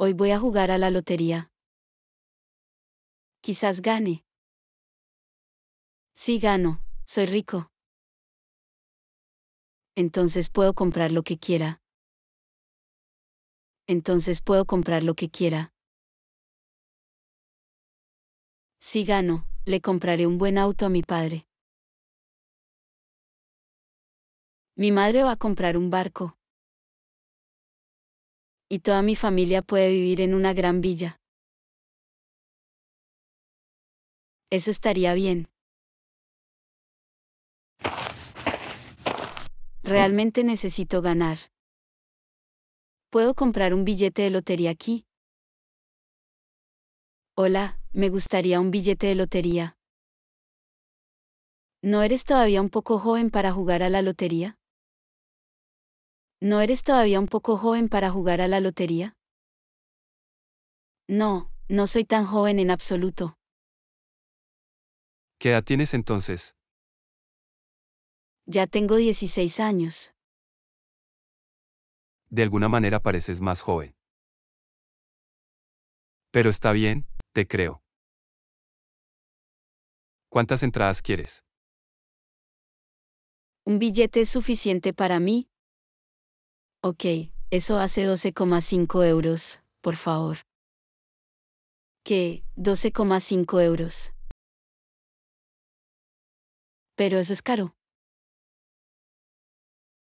Hoy voy a jugar a la lotería. Quizás gane. Si sí, gano, soy rico. Entonces puedo comprar lo que quiera. Entonces puedo comprar lo que quiera. Si gano, le compraré un buen auto a mi padre. Mi madre va a comprar un barco y toda mi familia puede vivir en una gran villa. Eso estaría bien. Realmente necesito ganar. ¿Puedo comprar un billete de lotería aquí? Hola, me gustaría un billete de lotería. ¿No eres todavía un poco joven para jugar a la lotería? ¿No eres todavía un poco joven para jugar a la lotería? No, no soy tan joven en absoluto. ¿Qué edad tienes entonces? Ya tengo 16 años. De alguna manera pareces más joven. Pero está bien, te creo. ¿Cuántas entradas quieres? Un billete es suficiente para mí, Ok, eso hace 12,5 euros, por favor. ¿Qué? 12,5 euros. Pero eso es caro.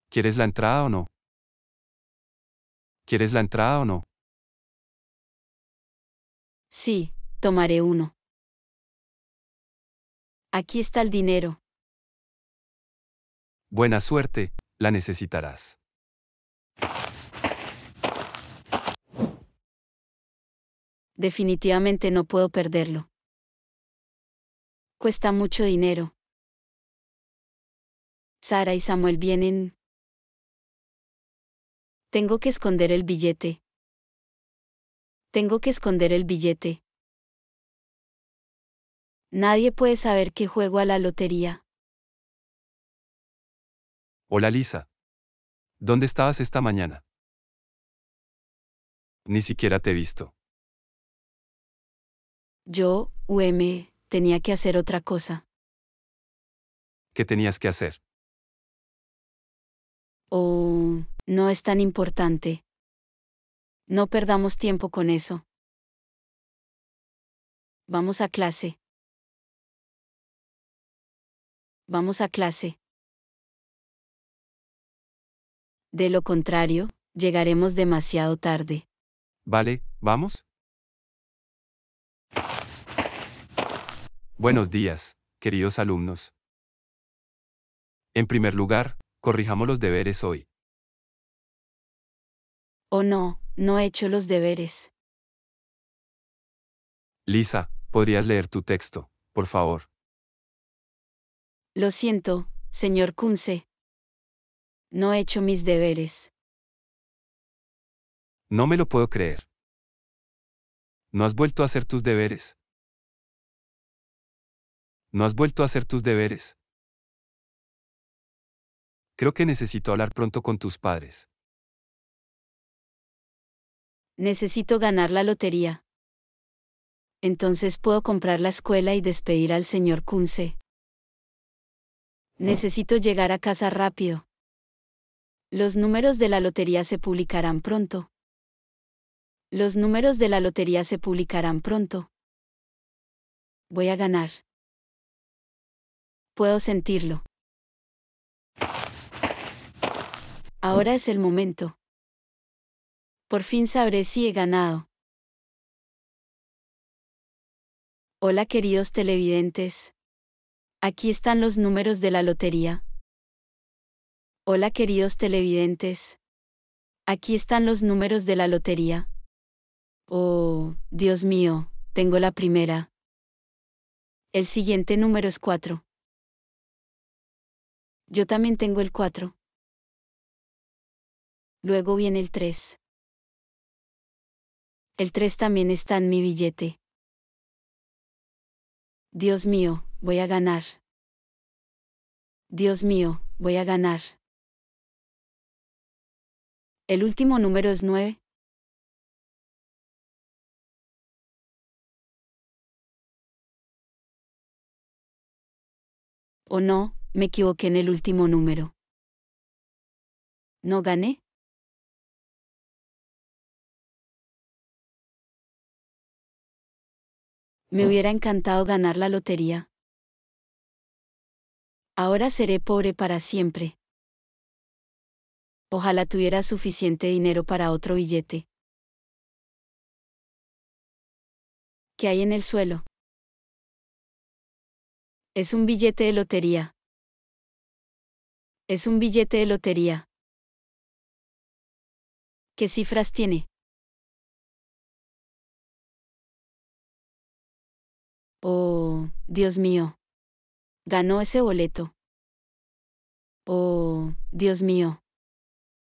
¿Quieres la entrada o no? ¿Quieres la entrada o no? Sí, tomaré uno. Aquí está el dinero. Buena suerte, la necesitarás. Definitivamente no puedo perderlo. Cuesta mucho dinero. Sara y Samuel vienen. Tengo que esconder el billete. Tengo que esconder el billete. Nadie puede saber que juego a la lotería. Hola Lisa. ¿Dónde estabas esta mañana? Ni siquiera te he visto. Yo, UM, tenía que hacer otra cosa. ¿Qué tenías que hacer? Oh, no es tan importante. No perdamos tiempo con eso. Vamos a clase. Vamos a clase. De lo contrario, llegaremos demasiado tarde. Vale, vamos. Buenos días, queridos alumnos. En primer lugar, corrijamos los deberes hoy. Oh no, no he hecho los deberes. Lisa, ¿podrías leer tu texto, por favor? Lo siento, señor Kunze. No he hecho mis deberes. No me lo puedo creer. No has vuelto a hacer tus deberes. No has vuelto a hacer tus deberes. Creo que necesito hablar pronto con tus padres. Necesito ganar la lotería. Entonces puedo comprar la escuela y despedir al señor Kunze. Necesito llegar a casa rápido. Los números de la lotería se publicarán pronto. Los números de la lotería se publicarán pronto. Voy a ganar. Puedo sentirlo. Ahora es el momento. Por fin sabré si he ganado. Hola queridos televidentes. Aquí están los números de la lotería. Hola queridos televidentes. Aquí están los números de la lotería. Oh, Dios mío, tengo la primera. El siguiente número es 4. Yo también tengo el 4. Luego viene el 3. El 3 también está en mi billete. Dios mío, voy a ganar. Dios mío, voy a ganar. El último número es nueve. o no, me equivoqué en el último número. ¿No gané? Me mm. hubiera encantado ganar la lotería. Ahora seré pobre para siempre. Ojalá tuviera suficiente dinero para otro billete. ¿Qué hay en el suelo? Es un billete de lotería. Es un billete de lotería. ¿Qué cifras tiene? Oh, Dios mío. Ganó ese boleto. Oh, Dios mío.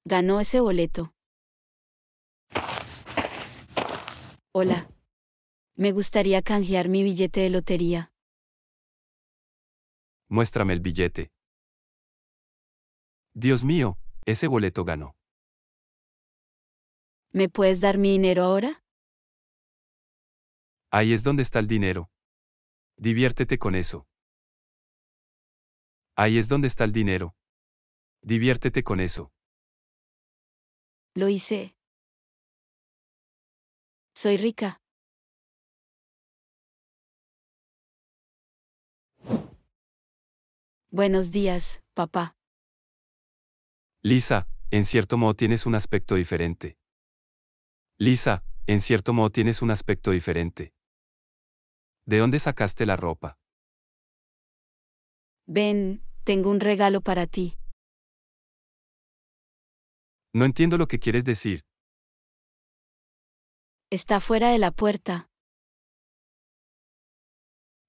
Ganó ese boleto. Hola. Me gustaría canjear mi billete de lotería. Muéstrame el billete. Dios mío, ese boleto ganó. ¿Me puedes dar mi dinero ahora? Ahí es donde está el dinero. Diviértete con eso. Ahí es donde está el dinero. Diviértete con eso. Lo hice. Soy rica. Buenos días, papá. Lisa, en cierto modo tienes un aspecto diferente. Lisa, en cierto modo tienes un aspecto diferente. ¿De dónde sacaste la ropa? Ven, tengo un regalo para ti. No entiendo lo que quieres decir. Está fuera de la puerta.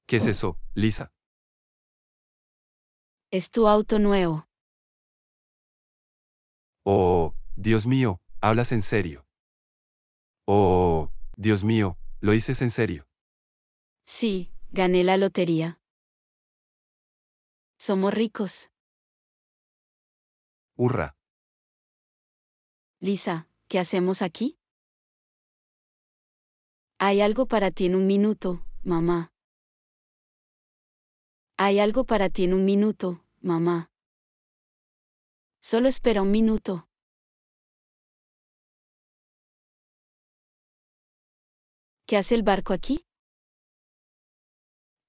¿Qué es eso, Lisa? es tu auto nuevo. Oh, Dios mío, hablas en serio. Oh, Dios mío, lo dices en serio. Sí, gané la lotería. Somos ricos. Hurra. Lisa, ¿qué hacemos aquí? Hay algo para ti en un minuto, mamá. Hay algo para ti en un minuto, mamá. Solo espera un minuto. ¿Qué hace el barco aquí?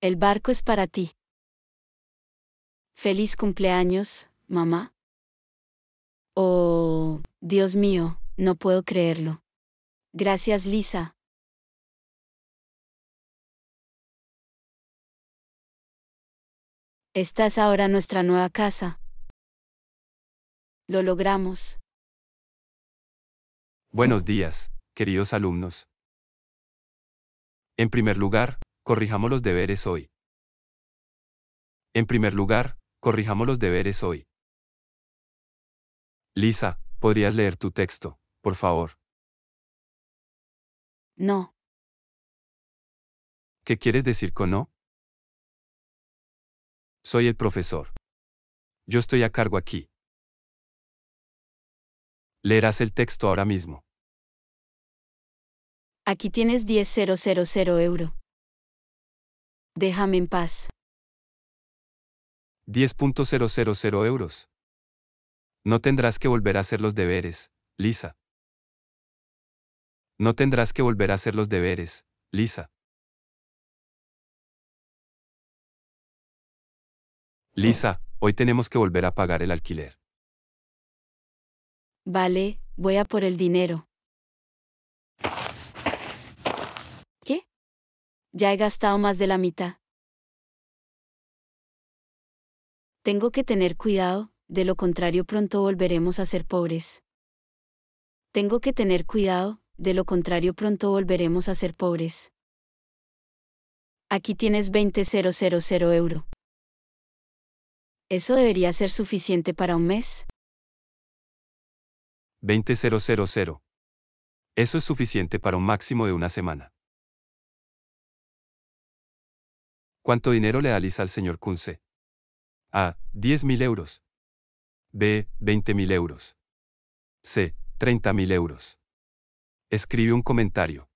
El barco es para ti. Feliz cumpleaños, mamá. Oh, Dios mío, no puedo creerlo. Gracias, Lisa. Esta es ahora nuestra nueva casa. Lo logramos. Buenos días, queridos alumnos. En primer lugar, corrijamos los deberes hoy. En primer lugar, corrijamos los deberes hoy. Lisa, ¿podrías leer tu texto, por favor? No. ¿Qué quieres decir con no? Soy el profesor. Yo estoy a cargo aquí. Leerás el texto ahora mismo. Aquí tienes 10.000 euros. Déjame en paz. 10.000 euros. No tendrás que volver a hacer los deberes, Lisa. No tendrás que volver a hacer los deberes, Lisa. Lisa, hoy tenemos que volver a pagar el alquiler. Vale, voy a por el dinero. ¿Qué? Ya he gastado más de la mitad. Tengo que tener cuidado, de lo contrario pronto volveremos a ser pobres. Tengo que tener cuidado, de lo contrario pronto volveremos a ser pobres. Aquí tienes 20.000 euro. ¿Eso debería ser suficiente para un mes? 20000. Eso es suficiente para un máximo de una semana. ¿Cuánto dinero le da Lisa al señor Kunze? A. 10.000 euros. B. 20.000 euros. C. 30.000 euros. Escribe un comentario.